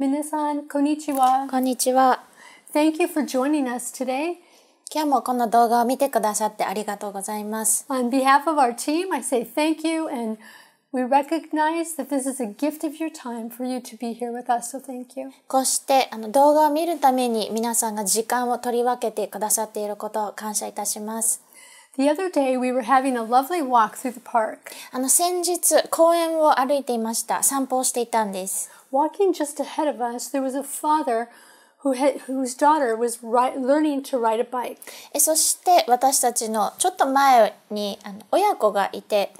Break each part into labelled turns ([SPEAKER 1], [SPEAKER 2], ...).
[SPEAKER 1] 皆さ
[SPEAKER 2] ん、こんにちは。こんにちは。Thank you for joining us today. 今日もこの動画を見てくださってありがとうございます。On behalf of our team, I say thank you and
[SPEAKER 1] We recognize that this is a gift of your time for you to be here with us, so thank you.
[SPEAKER 2] こうしてあの動画を見るために皆さんが時間を取り分けてくださっていることを感謝いたします。The other day we were having a lovely walk through the park. あの先日公園を歩いていました。散歩をしていたんです。Walking just ahead of us, there was a father Who whose was had, daughter right, to learning a ride bike. そして私たちのちょっと前にあの親子がいて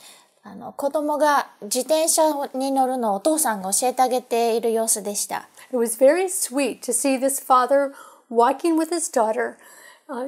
[SPEAKER 2] あの子供が自転車に乗るのをお父さんが教えてあげている様子でした。It was very sweet to see this father walking with his daughter.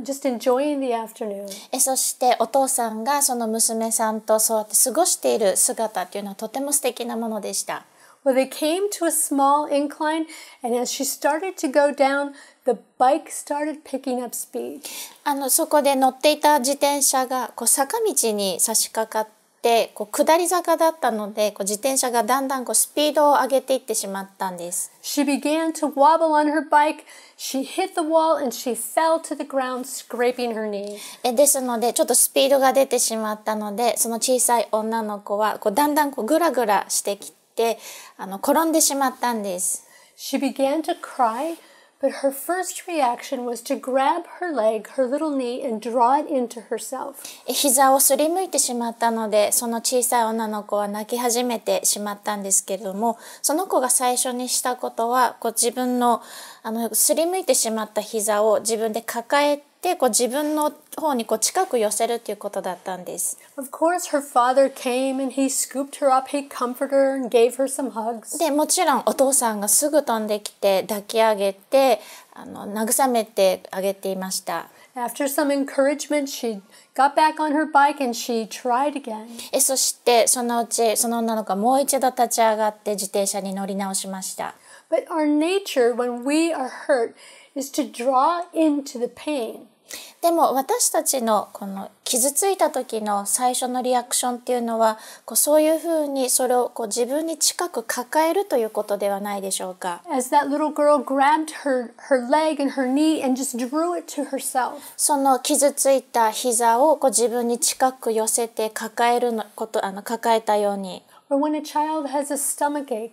[SPEAKER 2] just enjoying the afternoon. えそしてお父さんがその娘さんとそうやって過ごしている姿っていうのはとても素敵なものでした。Well, they came to a small incline, and as she started to go down, the bike started picking up speed. あのそこで乗っていた自転車がこう坂道に差し掛かってこう下り坂だったのでこう自転車がだんだんこうスピードを上げていってしまったんです。She began to wobble on her bike. She hit the wall and she fell to the ground, scraping her knee. えですのでちょっとスピードが出てしまったのでその小さい女の子はこうだんだんこうぐらぐらしてきて。ってあの転んでしまったんです。She began to cry, but her first reaction was to grab her leg, her little knee, and draw it into herself. 膝をすりむいてしまったので、その小さい女の子は泣き始めてしまったんですけれども、その子が最初にしたことは、こう自分のあのすりむいてしまった膝を自分で抱えて、てこう自分の方にこう近く寄せるということだったんです。
[SPEAKER 1] Of course, her father came and he scooped
[SPEAKER 2] her up, he comforted her and gave her some hugs. で、もちろんお父さんがすぐ飛んできて抱き上げてあの慰めてあげていました。After some
[SPEAKER 1] encouragement, she got back on her bike and she tried again.
[SPEAKER 2] えそしてそのうちその女の子はもう一度立ち上がって自転車に乗り直しました。
[SPEAKER 1] But our nature,
[SPEAKER 2] when we are hurt, is to draw into the pain. でも私たちのこの傷ついた時の最初のリアクションっていうのはこうそういうふうにそれをこう自分に近く抱えるということではないでしょうか。As that little girl grabbed her, her leg and her knee and just drew it to herself. その傷ついた膝をこう自分に近く寄せて抱えるのことあの抱えたように。Or when a child has a stomach ache,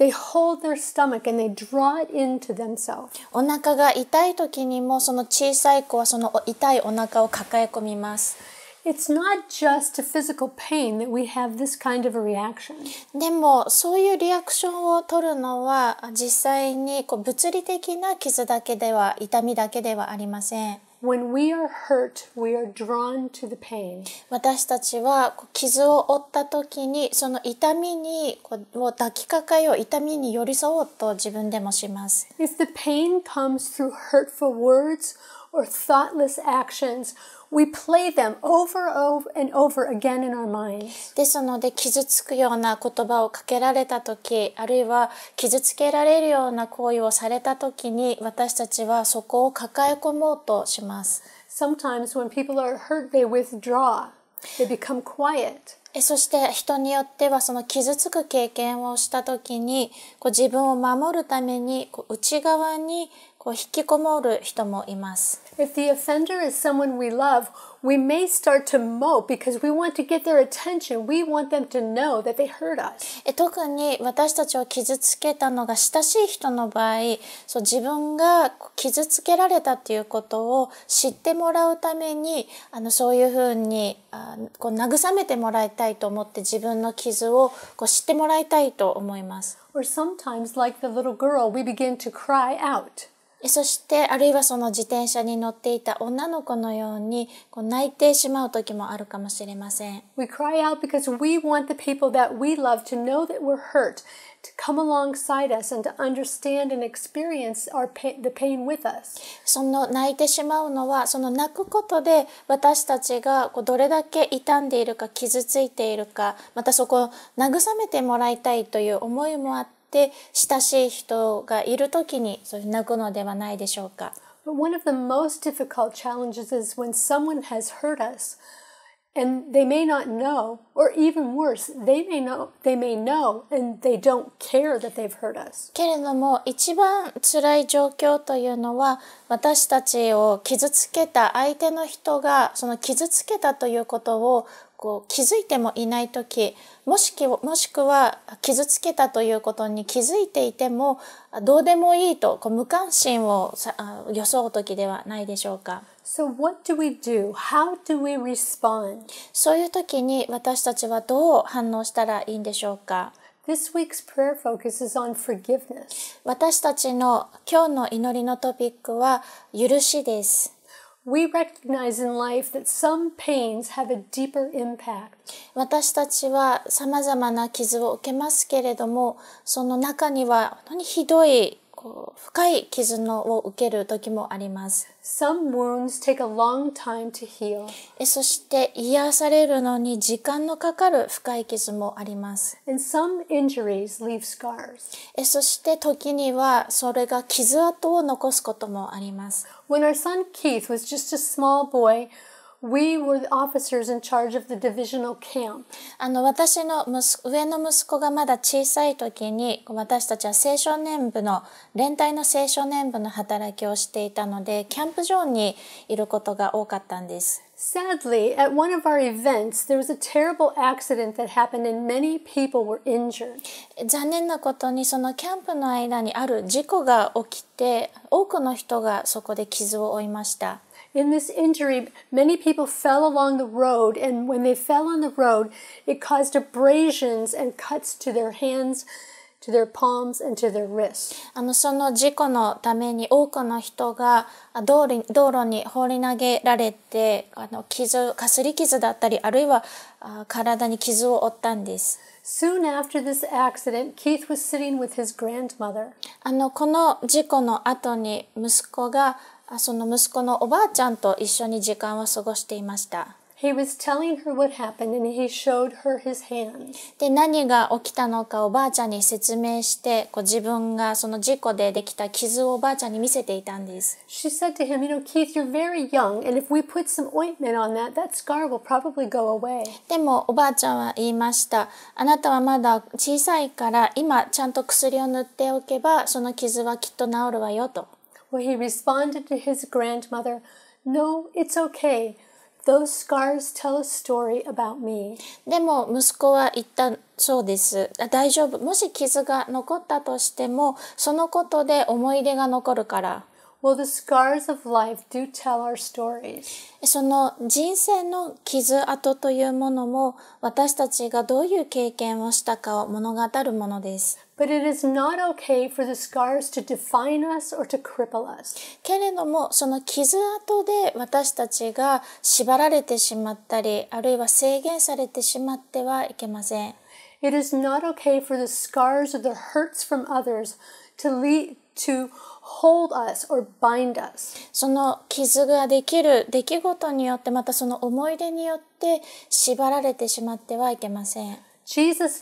[SPEAKER 2] They hold their stomach and they draw it into themselves. お腹が痛い時にもその小さい子はその痛いお腹を抱え込みます。It's not just to physical pain that we have this kind of a reaction. でもそういうリアクションを取るのは実際にこう物理的な傷だけでは痛みだけではありません。When we are hurt, we are drawn to the pain. 私たちは傷を負った時にその痛みにを抱きかかえよう痛みに寄り添おうと自分でもします。If the pain comes through hurtful words or thoughtless actions, we play them over and over again in our minds. ですので、傷つくような言葉をかけられたとき、あるいは傷つけられるような行為をされたときに、私たちはそこを抱え込もうとします。Sometimes when people are hurt, they withdraw. They become quiet. そして人によってはその傷つく経験をした時にこう自分を守るためにこう内側にこう引きこもる人もいます。If the offender is someone we love, we may start to mope because we want to get their attention. We want them to know that they hurt us. 特に私たちを傷つけたのが親しい人の場合、そう自分が傷つけられたということを知ってもらうために、あのそういうふうにあこう慰めてもらいたいと思って自分の傷をこう知ってもらいたいと思います。Or sometimes, like the little girl, we begin to cry out. そしてあるいはその自転車に乗っていた女の子のようにこう泣いてしまう時もあるかもしれません。
[SPEAKER 1] We cry out because we want the people that we love to know that we're hurt, to come alongside us and to understand and
[SPEAKER 2] experience our pain, the pain with us. その泣いてしまうのはその泣くことで私たちがこうどれだけ傷んでいるか傷ついているかまたそこを慰めてもらいたいという思いもあってって親しい人がいる時にそう泣くのではないでしょうか。But one of the most difficult challenges is when
[SPEAKER 1] someone has hurt us and they may not know, or even worse, they may
[SPEAKER 2] know, they may know and they don't care that they've hurt us. けれども、一番辛い状況というのは、私たちを傷つけた相手の人が、その傷つけたということをこう気づいてもいない時もしきもしくは傷つけたということに気づいていてもどうでもいいとこう無関心を装う時ではないでしょうか。So what do we do? How do we respond? そういう時に私たちはどう反応したらいいんでしょうか This week's prayer focuses on forgiveness. 私たちの今日の祈りのトピックは許しです。We recognize in life that some pains have a deeper impact. 私たちは様々な傷を受けますけれども、その中には本当にひどいこう深い傷のを受ける時もあります。
[SPEAKER 1] Some wounds take a long time to
[SPEAKER 2] heal. そして癒されるのに時間のかかる深い傷もあります。And some injuries leave scars. そして時にはそれが傷跡を残すこともあります。When our son Keith was just a small boy, We were the officers in charge of the divisional camp. あの私の息上の息子がまだ小さい時に私たちは青少年部の連帯の青少年部の働きをしていたのでキャンプ場にいることが多かったんです。
[SPEAKER 1] Sadly, at one of our events, there was a terrible accident that happened and many
[SPEAKER 2] people were injured. 残念なことにそのキャンプの間にある事故が起きて多くの人がそこで傷を負いました。In this injury,
[SPEAKER 1] many people fell along the road, and when they fell on the road, it caused abrasions
[SPEAKER 2] and cuts to their hands. To their palms and to their wrists. あのその事故のために多くの人が道路道路に放り投げられてあの傷かすり傷だったりあるいは体に傷を負ったんです。Soon after this accident, Keith was sitting with his grandmother. あのこの事故の後に息子があその息子のおばあちゃんと一緒に時間を過ごしていました。He was telling her what happened and he showed her his hands. で、何が起きたのかおばあちゃんに説明して、こう自分がその事故でできた傷をおばあちゃんに見せていたんです。She said to him, you know, Keith, you're very young, and if we put some ointment on that, that scar will probably go away. でもおばあちゃんは言いました。あなたはまだ小さいから、今ちゃんと薬を塗っておけば、その傷はきっと治るわよと。where he responded to his grandmother, No, it's okay. Those scars tell a story about me. でも息子は言ったそうです。大丈夫。もし傷が残ったとしても、そのことで思い出が残るから。Well, the scars of life do tell our stories. その人生の傷跡というものも私たちがどういう経験をしたかを物語るものです。But it is not okay for the scars to define us or to cripple us. けれども、その傷跡で私たちが縛られてしまったり、あるいは制限されてしまってはいけません。It is not okay for the scars or the hurts from others to lead to hold us or bind us その傷ができる出来事によってまたその思い出によって縛られてしまってはいけません。イエス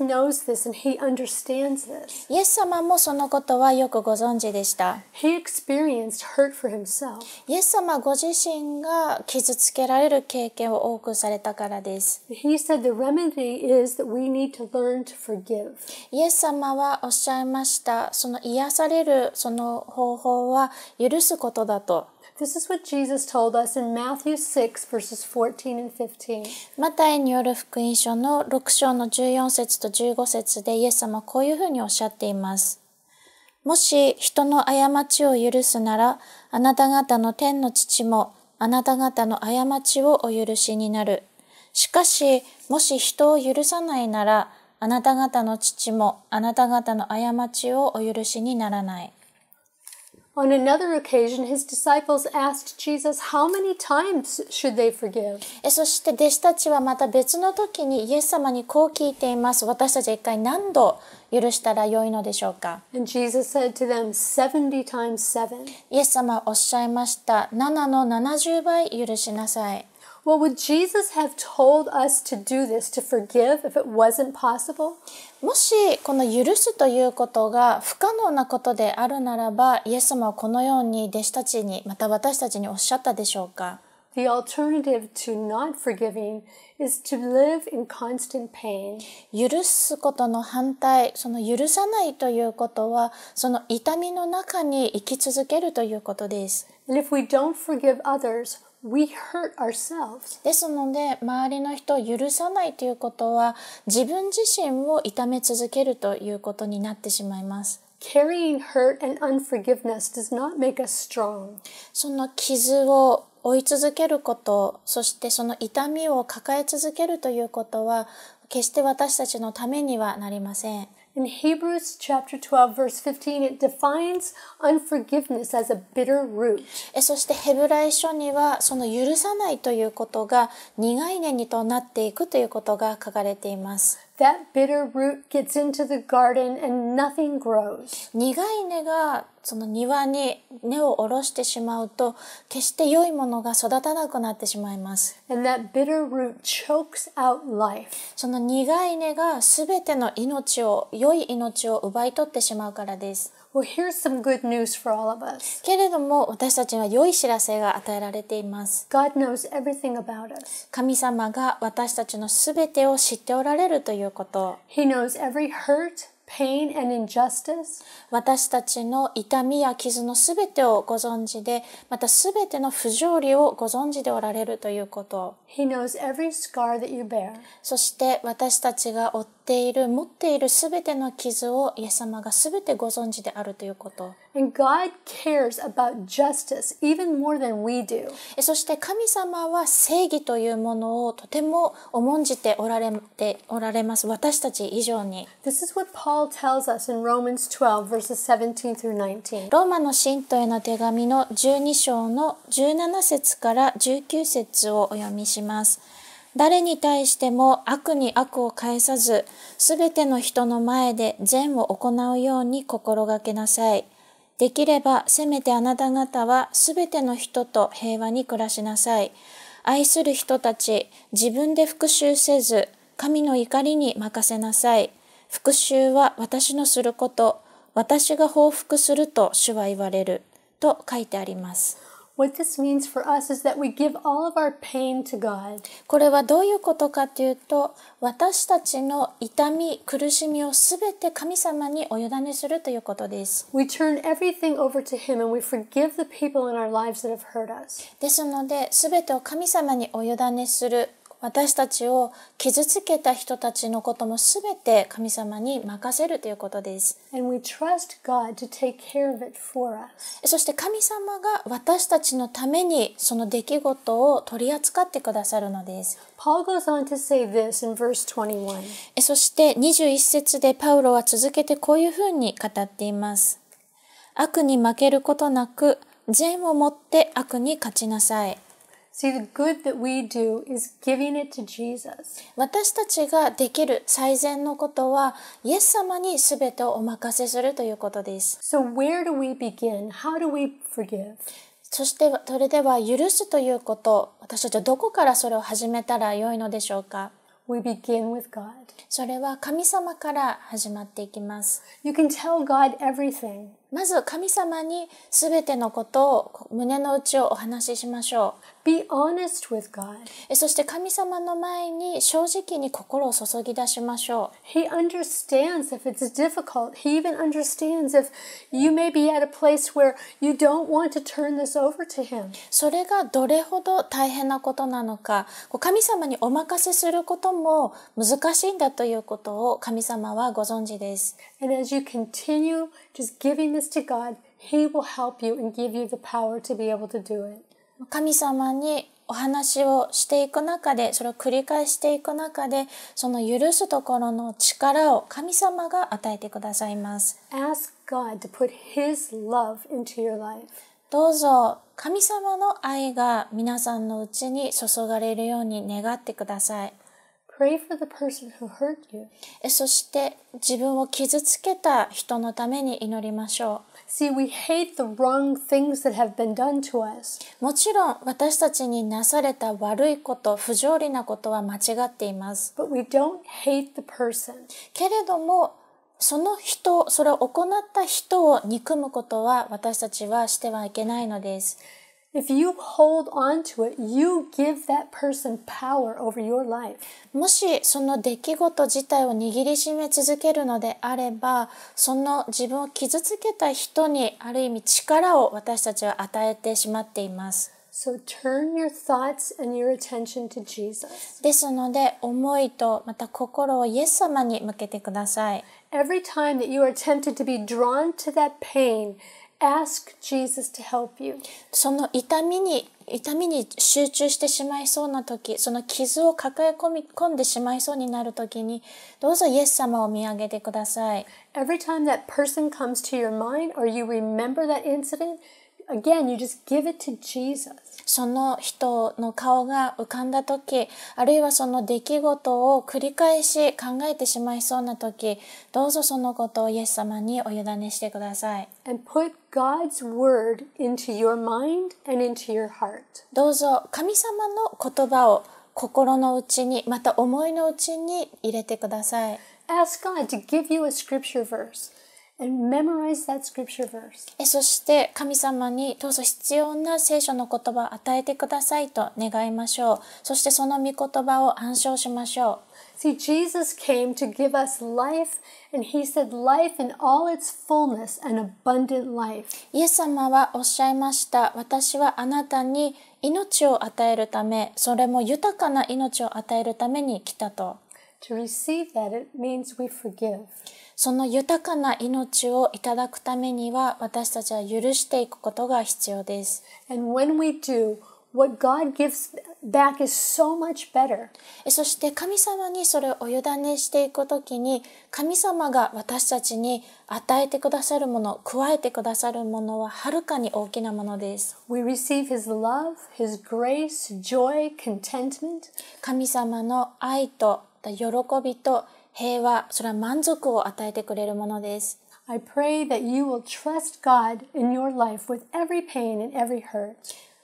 [SPEAKER 2] 様もそのことはよくご存知でした。イエス様ご自身が傷つけられる経験を多くされたからです。イエス様はおっしゃいました。その癒されるその方法は許すことだと。This is what Jesus told us in Matthew 6, verses 14 and 15. マタイによる福音書の6章の14節と15節でイエス様はこういうふうにおっしゃっています。もし人の過ちを許すなら、あなた方の天の父もあなた方の過ちをお許しになる。しかし、もし人を許さないなら、あなた方の父もあなた方の過ちをお許しにならない。On another occasion, his disciples asked Jesus how many times should they forgive. そして弟子たちはまた別の時にイエス様にこう聞いています。私たちは一体何度許したらよいのでしょうか And Jesus said to them, 70 times 7. イエス様はおっしゃいました。7の70倍許しなさい。Well, would Jesus have told us to do this, to forgive, if it wasn't possible? もしこの許すということが不可能なことであるならば、イエス様はこのように弟子たちに、また私たちにおっしゃったでしょうか The alternative to not forgiving is to live in constant pain. 許すことの反対、その許さないということは、その痛みの中に生き続けるということです。And if we don't forgive others, We hurt ourselves. ですので周りの人を許さないということは自分自身を痛め続けるということになってしまいます。Carrying hurt and unforgiveness does not make us strong. その傷を追い続けることそしてその痛みを抱え続けるということは決して私たちのためにはなりません。In Hebrews chapter 12 verse 15 it defines unforgiveness as a bitter root. そしてヘブライ書にはその許さないということが苦い根にとなっていくということが書かれています。That bitter root gets into the garden and nothing grows. 苦い根がその庭に根を下ろしてしまうと決して良いものが育たなくなってしまいます。その苦い根がすべての命を、良い命を奪い取ってしまうからです。Well, here's some good news for all of us. けれども私たちには良い知らせが与えられています。God knows everything about us. 神様が私たちのすべてを知っておられるということ。He knows every hurt, pain and injustice 私たちの痛みや傷のすべてをご存知で、またすべての不条理をご存知でおられるということ。He knows every scar that you bear. そして私たちが負っている、持っているすべての傷をイエス様がすべてご存知であるということ。そして神様は正義というものをとても重んじておられておられます。私たち以上に。ローマの信徒への手紙の12章の17節から19節をお読みします。誰に対しても悪に悪を返さず、すべての人の前で善を行うように心がけなさい。できればせめてあなた方はすべての人と平和に暮らしなさい。愛する人たち、自分で復讐せず、神の怒りに任せなさい。復讐は私のすること、私が報復すると主は言われる。と書いてあります。What this means for us is that we give all of our pain to God. これはどういうことかというと、私たちの痛み、苦しみをすべて神様にお委ねするということです。We turn everything over to Him and we forgive the people in our lives that have hurt us. ですので、すべてを神様にお委ねする。私たちを傷つけた人たちのこともすべて神様に任せるということです。そして神様が私たちのためにその出来事を取り扱ってくださるのです。そして21節でパウロは続けてこういうふうに語っています。悪に負けることなく善をもって悪に勝ちなさい。See, the good that we do is giving it to Jesus. 私たちができる最善のことは、イエス様にすべてをお任せするということです。So where do we begin? How do we forgive? そしてそれでは許すということ、私たちはどこからそれを始めたらよいのでしょうか We begin with God. それは神様から始まっていきます。You can tell God everything. まず神様にすべてのことを胸の内をお話ししましょう。Be honest with God. そして神様の前に正直に心を注ぎ出しましょう。He
[SPEAKER 1] understands if it's difficult. He even understands if you may be at a place where
[SPEAKER 2] you don't want to turn this over to Him. それがどれほど大変なことなのか、神様にお任せすることも難しいんだということを神様はご存知です。And as you continue just giving 神様にお話をしていく中で、それを繰り返していく中で、その許すところの力を神様が与えてくださいます。どうぞ神様の愛が皆さんのうちに注がれるように願ってください。p そして自分を傷つけた人のために祈りましょう。もちろん私たちになされた悪いこと、不条理なことは間違っています。けれども、その人、それを行った人を憎むことは私たちはしてはいけないのです。If you hold on to it, you give that person power over your life. もしその出来事自体を握りしめ続けるのであれば、その自分を傷つけた人にある意味力を私たちは与えてしまっています。So turn your thoughts and your attention to Jesus. ですので、思いとまた心をイエス様に向けてください。Every time that you are tempted to be drawn to that pain ask Jesus to help you. その痛みに痛みに集中してしまいそうな時その傷を抱え込み込んでしまいそうになる時にどうぞイエス様を見上げてください。Every time that person comes to your mind or you remember that incident, again, you just give it to Jesus. その人の顔が浮かんだ時あるいはその出来事を繰り返し考えてしまいそうな時どうぞそのことをイエス様にお委ねしてください。どうぞ神様の言葉を心の内にまた思いのうちに入れてください。そして神様にどうぞ必要な聖書の言葉を与えてくださいと願いましょう。そしてその御言葉を暗唱しましょう。See, Jesus came to give us life, and he said life in all its fullness, an abundant life. イエス様はおっしゃいました。私はあなたに命を与えるため、それも豊かな命を与えるために来たと。その豊かな命をいただくためには私たちは許していくことが必要です。そして神様にそれをお委ねしていくときに神様が私たちに与えてくださるもの、加えてくださるものははるかに大きなものです。We receive His love, His grace, joy, contentment. 神様の愛と愛喜びと平和、それは満足を与えてくれるものです。I pray that you will trust God in your life with every pain and every hurt.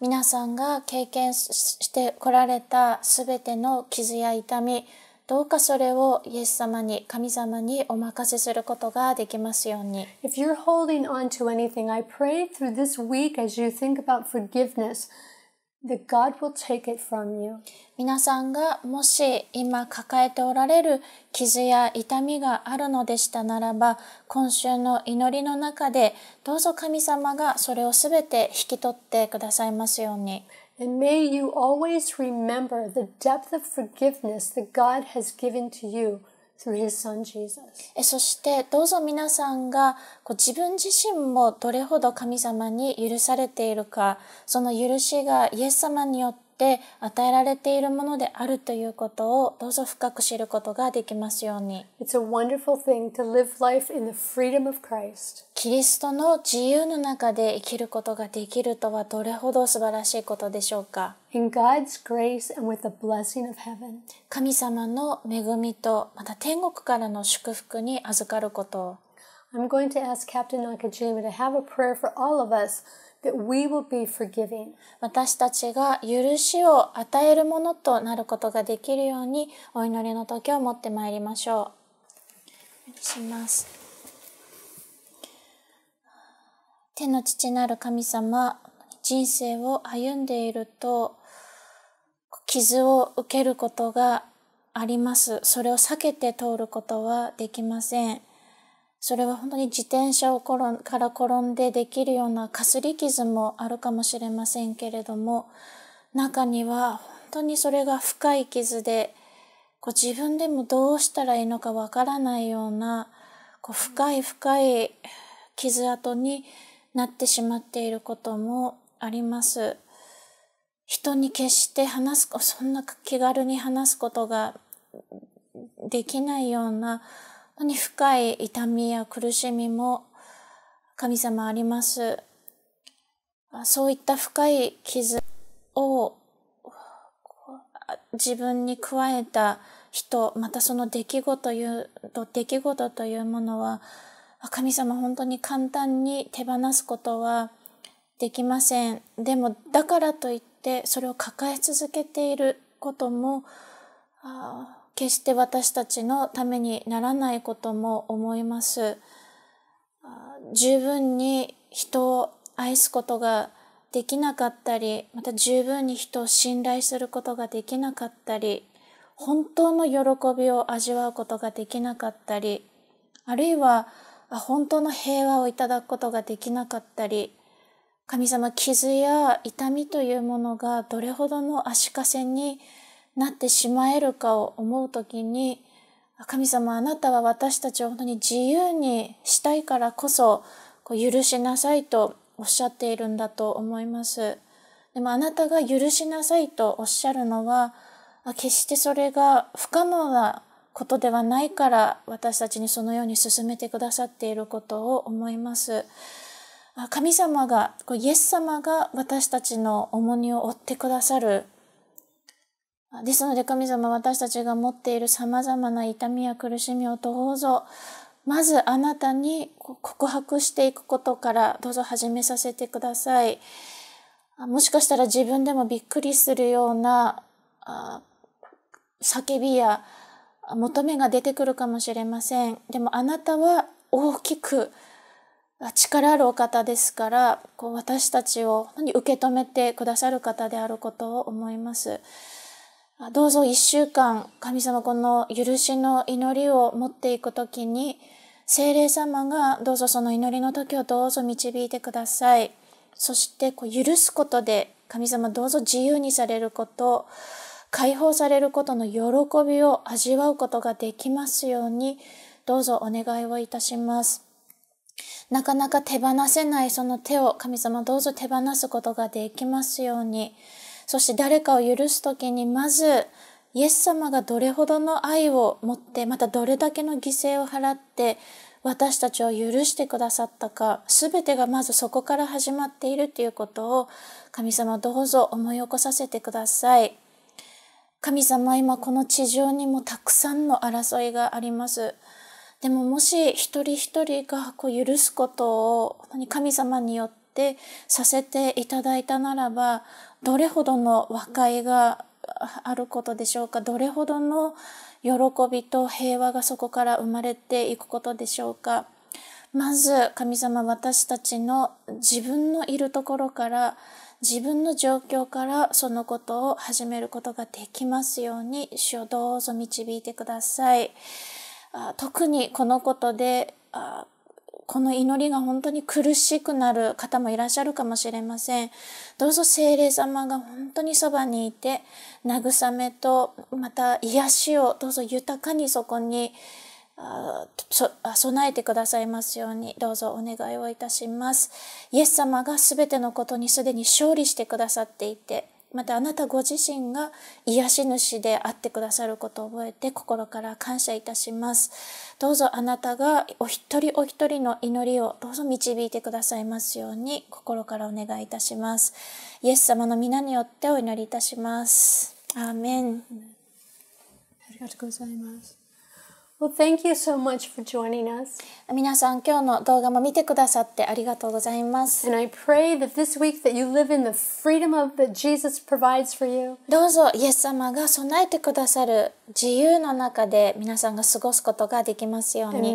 [SPEAKER 2] 皆さんが経験してこられたすべての傷や痛み、どうかそれをイエス様に、神様にお任せすることができますように。If you're holding on to anything, I pray through this week as you think about forgiveness, that God will take it from you. 皆さんがもし今抱えておられる傷や痛みがあるのでしたならば、今週の祈りの中で、どうぞ神様がそれをすべて引き取ってくださいますように。And may you always remember the depth of forgiveness that God has given to you. Through his son Jesus. そしてどうぞ皆さんがこう自分自身もどれほど神様に許されているかその許しがイエス様によってって与えられているものであるということをどうぞ深く知ることができますように。It's a wonderful thing to live life in the freedom of Christ. キリストの自由の中で生きることができるとはどれほど素晴らしいことでしょうか。In God's grace and with the blessing of heaven. 神様の恵みとまた天国からの祝福に預かることを。I'm going to ask Captain Nakajima to have a prayer for all of us. that we will be forgiving. 私たちが許しを与えるものとなることができるようにお祈りの時を持ってまいりましょう。します。天の父なる神様、人生を歩んでいると傷を受けることがあります。それを避けて通ることはできません。それは本当に自転車を転から転んでできるようなかすり傷もあるかもしれませんけれども、中には本当にそれが深い傷で、こう自分でもどうしたらいいのかわからないような、こう深い深い傷跡になってしまっていることもあります。人に決して話す、そんな気軽に話すことができないようなに深い痛みや苦しみも神様あります。そういった深い傷を自分に加えた人、またその出来事という、出来事というものは、神様本当に簡単に手放すことはできません。でも、だからといって、それを抱え続けていることも、あ決して私たちのためにならないことも思います。十分に人を愛すことができなかったり、また十分に人を信頼することができなかったり、本当の喜びを味わうことができなかったり、あるいは本当の平和をいただくことができなかったり、神様傷や痛みというものがどれほどの足かせになってしまえるかを思う時に、神様あなたは私たちを本当に自由にしたいからこそ、こう許しなさいとおっしゃっているんだと思います。でもあなたが許しなさいとおっしゃるのは、決してそれが不可能なことではないから私たちにそのように進めてくださっていることを思います。神様が、イエス様が私たちの重荷を負ってくださるですので神様私たちが持っている様々な痛みや苦しみをどうぞまずあなたに告白していくことからどうぞ始めさせてください。もしかしたら自分でもびっくりするような叫びや求めが出てくるかもしれません。でもあなたは大きく力あるお方ですからこう私たちを受け止めてくださる方であることを思います。どうぞ一週間、神様この許しの祈りを持っていくときに、精霊様がどうぞその祈りの時をどうぞ導いてください。そしてこう許すことで神様どうぞ自由にされること、解放されることの喜びを味わうことができますように、どうぞお願いをいたします。なかなか手放せないその手を神様どうぞ手放すことができますように、そして誰かを許す時にまずイエス様がどれほどの愛を持ってまたどれだけの犠牲を払って私たちを許してくださったか全てがまずそこから始まっているということを神様どうぞ思い起こさせてください。神様今この地上にもたくさんの争いがあります。でももし一人一人がこう許すことを神様によってってさせていただいたならばどれほどの和解があることでしょうかどれほどの喜びと平和がそこから生まれていくことでしょうかまず神様私たちの自分のいるところから自分の状況からそのことを始めることができますように主をどうぞ導いてください。特にこのことでこの祈りが本当に苦しくなる方もいらっしゃるかもしれません。どうぞ聖霊様が本当にそばにいて、慰めと、また癒しをどうぞ豊かにそこにあ備えてくださいますように、どうぞお願いをいたします。イエス様が全てのことにすでに勝利してくださっていて、またあなたご自身が癒し主であってくださることを覚えて心から感謝いたします。どうぞあなたがお一人お一人の祈りをどうぞ導いてくださいますように心からお願いいたします。イエス様の皆によってお祈りいたします。アーメン。ありがとうございます。皆さん、今日の動画も見てくださってありがとうございます。どうぞ、イエス様が備えてくださる自由の中で皆さんが過ごすことができますように。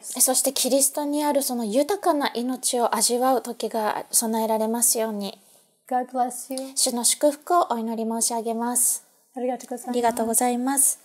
[SPEAKER 2] そして、キリストにあるその豊かな命を味わう時が備えられますように。主の祝福をお祈り申し上げます。ありがとうございます。